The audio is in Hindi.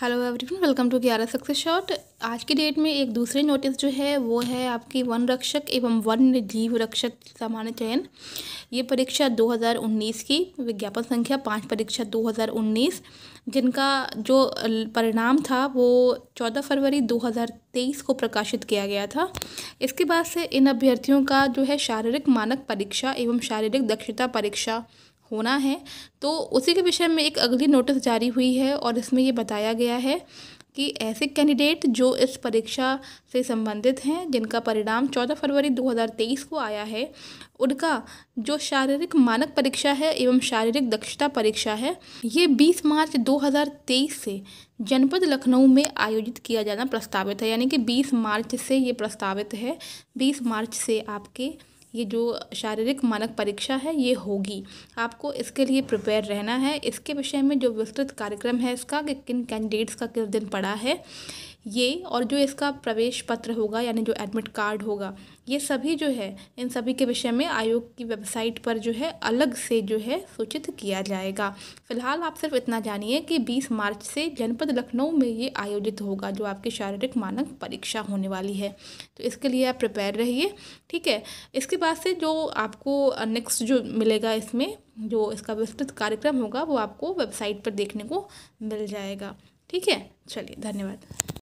हेलो एवरीवन वेलकम टू ग्यारह सक्सेस शॉट आज की डेट में एक दूसरी नोटिस जो है वो है आपकी वन रक्षक एवं वन जीव रक्षक सामान्य चयन ये परीक्षा 2019 की विज्ञापन संख्या पाँच परीक्षा 2019 जिनका जो परिणाम था वो 14 फरवरी 2023 को प्रकाशित किया गया था इसके बाद से इन अभ्यर्थियों का जो है शारीरिक मानक परीक्षा एवं शारीरिक दक्षता परीक्षा होना है तो उसी के विषय में एक अगली नोटिस जारी हुई है और इसमें ये बताया गया है कि ऐसे कैंडिडेट जो इस परीक्षा से संबंधित हैं जिनका परिणाम 14 फरवरी 2023 को आया है उनका जो शारीरिक मानक परीक्षा है एवं शारीरिक दक्षता परीक्षा है ये 20 मार्च 2023 से जनपद लखनऊ में आयोजित किया जाना प्रस्तावित है यानी कि 20 मार्च से ये प्रस्तावित है 20 मार्च से आपके ये जो शारीरिक मानक परीक्षा है ये होगी आपको इसके लिए प्रिपेयर रहना है इसके विषय में जो विस्तृत कार्यक्रम है इसका कि किन कैंडिडेट्स का किस दिन पड़ा है ये और जो इसका प्रवेश पत्र होगा यानी जो एडमिट कार्ड होगा ये सभी जो है इन सभी के विषय में आयोग की वेबसाइट पर जो है अलग से जो है सूचित किया जाएगा फिलहाल आप सिर्फ इतना जानिए कि 20 मार्च से जनपद लखनऊ में ये आयोजित होगा जो आपकी शारीरिक मानक परीक्षा होने वाली है तो इसके लिए आप प्रिपेयर रहिए ठीक है इसके बाद से जो आपको नेक्स्ट जो मिलेगा इसमें जो इसका विस्तृत कार्यक्रम होगा वो आपको वेबसाइट पर देखने को मिल जाएगा ठीक है चलिए धन्यवाद